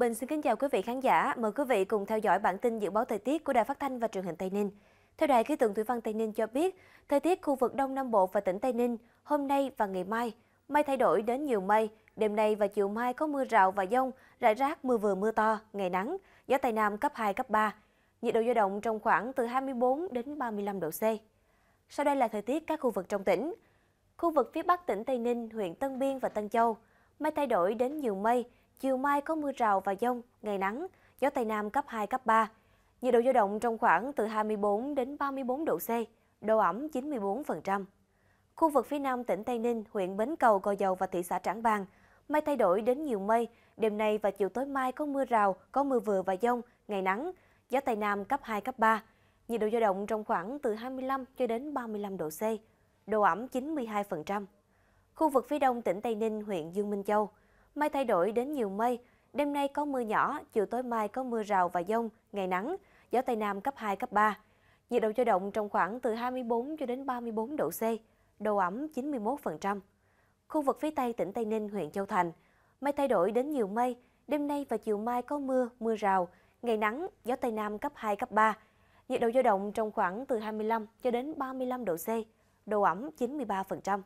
Bình xin kính chào quý vị khán giả. Mời quý vị cùng theo dõi bản tin dự báo thời tiết của Đài Phát thanh và Truyền hình Tây Ninh. Theo Đài khí tượng thủy văn Tây Ninh cho biết, thời tiết khu vực Đông Nam Bộ và tỉnh Tây Ninh hôm nay và ngày mai mây thay đổi đến nhiều mây, đêm nay và chiều mai có mưa rào và dông, rải rác mưa vừa mưa to, ngày nắng, gió Tây Nam cấp 2, cấp 3. Nhiệt độ dao động trong khoảng từ 24 đến 35 độ C. Sau đây là thời tiết các khu vực trong tỉnh. Khu vực phía Bắc tỉnh Tây Ninh, huyện Tân Biên và Tân Châu, mây thay đổi đến nhiều mây, chiều mai có mưa rào và dông, ngày nắng, gió Tây Nam cấp 2, cấp 3. Nhiệt độ dao động trong khoảng từ 24 đến 34 độ C, độ ẩm 94%. Khu vực phía nam tỉnh Tây Ninh, huyện Bến Cầu, Gò Dầu và thị xã Trảng Bàng, mây thay đổi đến nhiều mây, đêm nay và chiều tối mai có mưa rào, có mưa vừa và dông, ngày nắng, gió Tây Nam cấp 2, cấp 3. Nhiệt độ dao động trong khoảng từ 25 cho đến 35 độ C, độ ẩm 92%. Khu vực phía đông tỉnh Tây Ninh, huyện Dương Minh Châu, mây thay đổi đến nhiều mây, đêm nay có mưa nhỏ, chiều tối mai có mưa rào và dông, ngày nắng, gió Tây Nam cấp 2, cấp 3. Nhiệt độ dao động trong khoảng từ 24 cho đến 34 độ C, độ ẩm 91%. Khu vực phía Tây tỉnh Tây Ninh, huyện Châu Thành, mây thay đổi đến nhiều mây, đêm nay và chiều mai có mưa, mưa rào, ngày nắng, gió Tây Nam cấp 2, cấp 3. Nhiệt độ dao động trong khoảng từ 25 cho đến 35 độ C, độ ẩm 93%.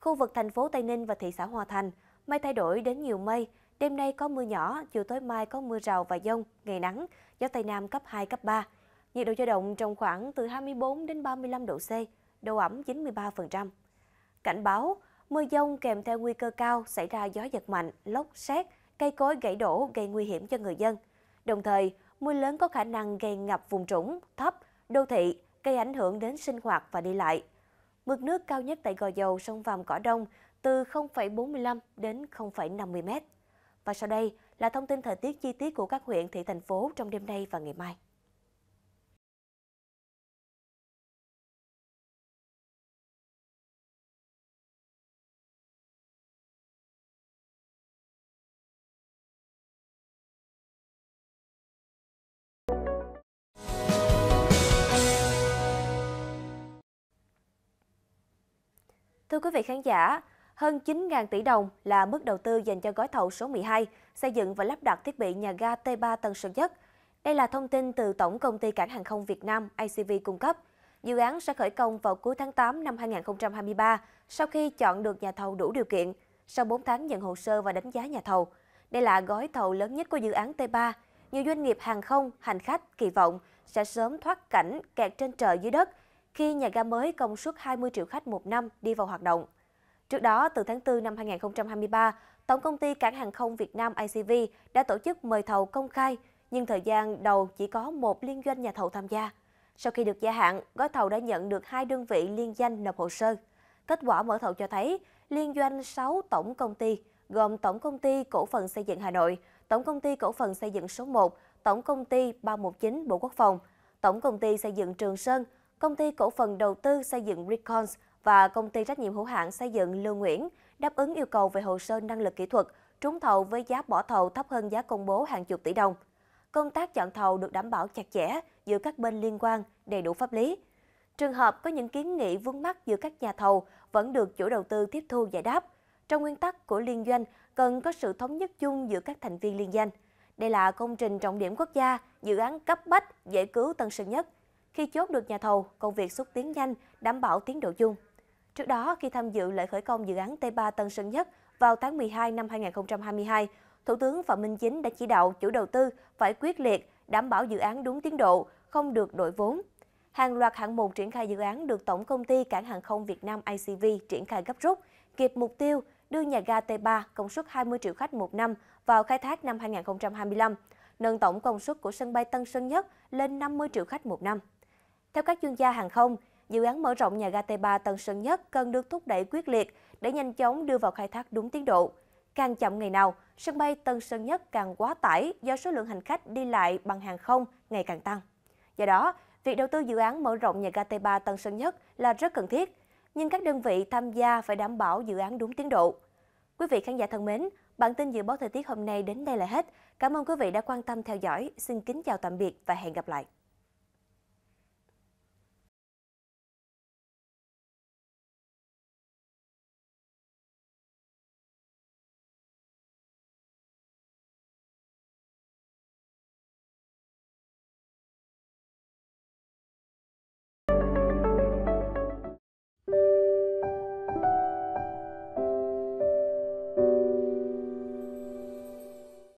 Khu vực thành phố Tây Ninh và thị xã Hòa Thành – Mây thay đổi đến nhiều mây, đêm nay có mưa nhỏ, chiều tối mai có mưa rào và dông, ngày nắng, gió Tây Nam cấp 2, cấp 3. Nhiệt độ dao động trong khoảng từ 24 đến 35 độ C, độ ẩm 93%. Cảnh báo, mưa dông kèm theo nguy cơ cao xảy ra gió giật mạnh, lốc, xét, cây cối gãy đổ gây nguy hiểm cho người dân. Đồng thời, mưa lớn có khả năng gây ngập vùng trũng, thấp, đô thị, gây ảnh hưởng đến sinh hoạt và đi lại. Mực nước cao nhất tại Gò Dầu, sông Vàm Cỏ Đông từ 0,45 đến 0,50 m. Và sau đây là thông tin thời tiết chi tiết của các huyện, thị, thành phố trong đêm nay và ngày mai. Thưa quý vị khán giả, hơn 9.000 tỷ đồng là mức đầu tư dành cho gói thầu số 12, xây dựng và lắp đặt thiết bị nhà ga T3 Tân Sơn Nhất. Đây là thông tin từ Tổng Công ty Cảng Hàng không Việt Nam ACV cung cấp. Dự án sẽ khởi công vào cuối tháng 8 năm 2023 sau khi chọn được nhà thầu đủ điều kiện, sau 4 tháng nhận hồ sơ và đánh giá nhà thầu. Đây là gói thầu lớn nhất của dự án T3. Nhiều doanh nghiệp hàng không, hành khách kỳ vọng sẽ sớm thoát cảnh kẹt trên trời dưới đất khi nhà ga mới công suất 20 triệu khách một năm đi vào hoạt động. Trước đó, từ tháng 4 năm 2023, Tổng công ty Cảng hàng không Việt Nam ICV đã tổ chức mời thầu công khai, nhưng thời gian đầu chỉ có một liên doanh nhà thầu tham gia. Sau khi được gia hạn, gói thầu đã nhận được hai đơn vị liên danh nộp hồ sơ. Kết quả mở thầu cho thấy liên doanh 6 tổng công ty, gồm Tổng công ty Cổ phần Xây dựng Hà Nội, Tổng công ty Cổ phần Xây dựng số 1, Tổng công ty 319 Bộ Quốc phòng, Tổng công ty Xây dựng Trường Sơn, Công ty Cổ phần Đầu tư Xây dựng Recons và công ty trách nhiệm hữu hạn xây dựng Lưu Nguyễn đáp ứng yêu cầu về hồ sơ năng lực kỹ thuật, trúng thầu với giá bỏ thầu thấp hơn giá công bố hàng chục tỷ đồng. Công tác chọn thầu được đảm bảo chặt chẽ giữa các bên liên quan, đầy đủ pháp lý. Trường hợp có những kiến nghị vướng mắc giữa các nhà thầu vẫn được chủ đầu tư tiếp thu giải đáp. Trong nguyên tắc của liên doanh, cần có sự thống nhất chung giữa các thành viên liên doanh Đây là công trình trọng điểm quốc gia, dự án cấp bách, dễ cứu Tân Sơn Nhất. Khi chốt được nhà thầu, công việc xúc tiến nhanh, đảm bảo tiến độ chung. Trước đó, khi tham dự lễ khởi công dự án T3 Tân Sơn Nhất vào tháng 12 năm 2022, Thủ tướng Phạm Minh Chính đã chỉ đạo chủ đầu tư phải quyết liệt đảm bảo dự án đúng tiến độ, không được đội vốn. Hàng loạt hạng mục triển khai dự án được Tổng công ty Cảng hàng không Việt Nam ICV triển khai gấp rút, kịp mục tiêu đưa nhà ga T3 công suất 20 triệu khách một năm vào khai thác năm 2025, nâng tổng công suất của sân bay Tân Sơn Nhất lên 50 triệu khách một năm. Theo các chuyên gia hàng không, dự án mở rộng nhà ga T3 Tân Sơn Nhất cần được thúc đẩy quyết liệt để nhanh chóng đưa vào khai thác đúng tiến độ. Càng chậm ngày nào, sân bay Tân Sơn Nhất càng quá tải do số lượng hành khách đi lại bằng hàng không ngày càng tăng. Do đó, việc đầu tư dự án mở rộng nhà ga T3 Tân Sơn Nhất là rất cần thiết, nhưng các đơn vị tham gia phải đảm bảo dự án đúng tiến độ. Quý vị khán giả thân mến, bản tin dự báo thời tiết hôm nay đến đây là hết. Cảm ơn quý vị đã quan tâm theo dõi. Xin kính chào tạm biệt và hẹn gặp lại.